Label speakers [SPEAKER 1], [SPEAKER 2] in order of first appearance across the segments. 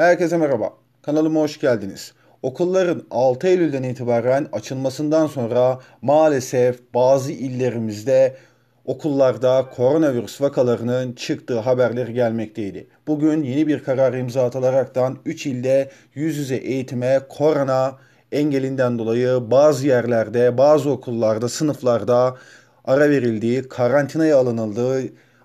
[SPEAKER 1] Herkese merhaba. Kanalıma hoş geldiniz. Okulların 6 Eylül'den itibaren açılmasından sonra maalesef bazı illerimizde okullarda koronavirüs vakalarının çıktığı haberleri gelmekteydi. Bugün yeni bir karar imza atılaraktan 3 ilde yüz yüze eğitime korona engelinden dolayı bazı yerlerde, bazı okullarda, sınıflarda ara verildiği, karantinaya alınıldığı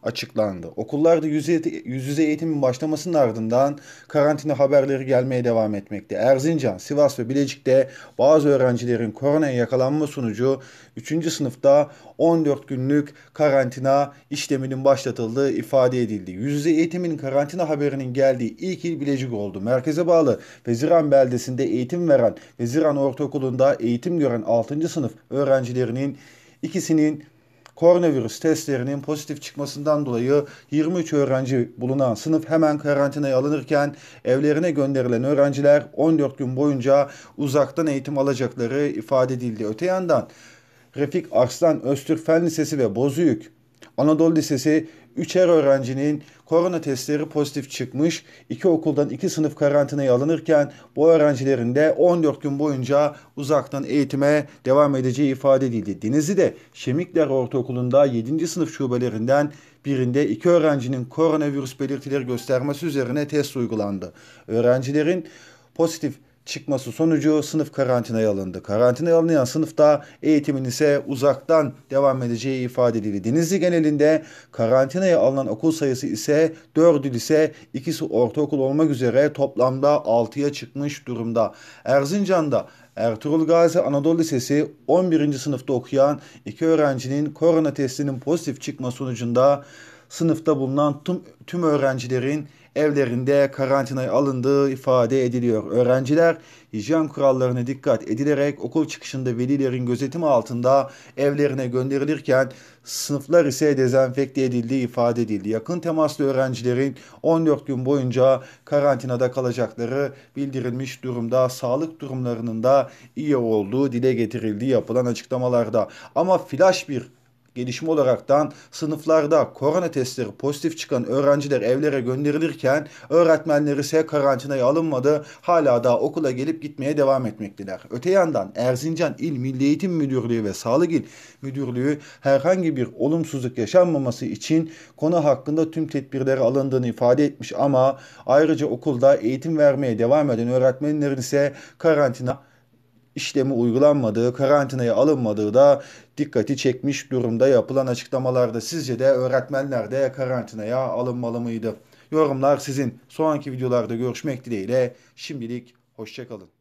[SPEAKER 1] açıklandı. Okullarda yüz, yüz yüze eğitimin başlamasının ardından karantina haberleri gelmeye devam etmekte. Erzincan, Sivas ve Bilecik'te bazı öğrencilerin koronaya yakalanma sonucu 3. sınıfta 14 günlük karantina işleminin başlatıldığı ifade edildi. Yüz yüze eğitimin karantina haberinin geldiği ilk il Bilecik oldu. Merkeze bağlı Veziran beldesinde eğitim veren Veziran Ortaokulu'nda eğitim gören 6. sınıf öğrencilerinin ikisinin Koronavirüs testlerinin pozitif çıkmasından dolayı 23 öğrenci bulunan sınıf hemen karantinaya alınırken evlerine gönderilen öğrenciler 14 gün boyunca uzaktan eğitim alacakları ifade edildi. Öte yandan Refik Arslan Öztürk Fen Lisesi ve Bozüyük Anadolu Lisesi Üçer öğrencinin korona testleri pozitif çıkmış. İki okuldan iki sınıf karantinaya alınırken bu öğrencilerin de 14 gün boyunca uzaktan eğitime devam edeceği ifade edildi. Denizli'de Şemikler Ortaokulu'nda 7. sınıf şubelerinden birinde iki öğrencinin koronavirüs belirtileri göstermesi üzerine test uygulandı. Öğrencilerin pozitif çıkması sonucu sınıf karantinaya alındı. Karantinaya alınan sınıfta eğitimin ise uzaktan devam edeceği ifade edildi. Denizli genelinde karantinaya alınan okul sayısı ise 4'ü lise, ikisi ortaokul olmak üzere toplamda 6'ya çıkmış durumda. Erzincan'da Ertuğrul Gazi Anadolu Lisesi 11. sınıfta okuyan iki öğrencinin korona testinin pozitif çıkma sonucunda sınıfta bulunan tüm, tüm öğrencilerin evlerinde karantinaya alındığı ifade ediliyor. Öğrenciler hijyen kurallarına dikkat edilerek okul çıkışında velilerin gözetimi altında evlerine gönderilirken sınıflar ise dezenfekte edildiği ifade edildi. Yakın temaslı öğrencilerin 14 gün boyunca karantinada kalacakları bildirilmiş durumda. Sağlık durumlarının da iyi olduğu dile getirildi yapılan açıklamalarda. Ama flash bir gelişme olaraktan sınıflarda korona testleri pozitif çıkan öğrenciler evlere gönderilirken öğretmenler ise karantinaya alınmadı. Hala da okula gelip gitmeye devam etmekteler. Öte yandan Erzincan İl Milli Eğitim Müdürlüğü ve Sağlık İl Müdürlüğü herhangi bir olumsuzluk yaşanmaması için konu hakkında tüm tedbirleri alındığını ifade etmiş ama ayrıca okulda eğitim vermeye devam eden öğretmenlerin ise karantina işlemi uygulanmadığı, karantinaya alınmadığı da dikkati çekmiş durumda yapılan açıklamalarda. Sizce de öğretmenler de karantinaya alınmalı mıydı? Yorumlar sizin. Sonraki videolarda görüşmek dileğiyle şimdilik hoşçakalın.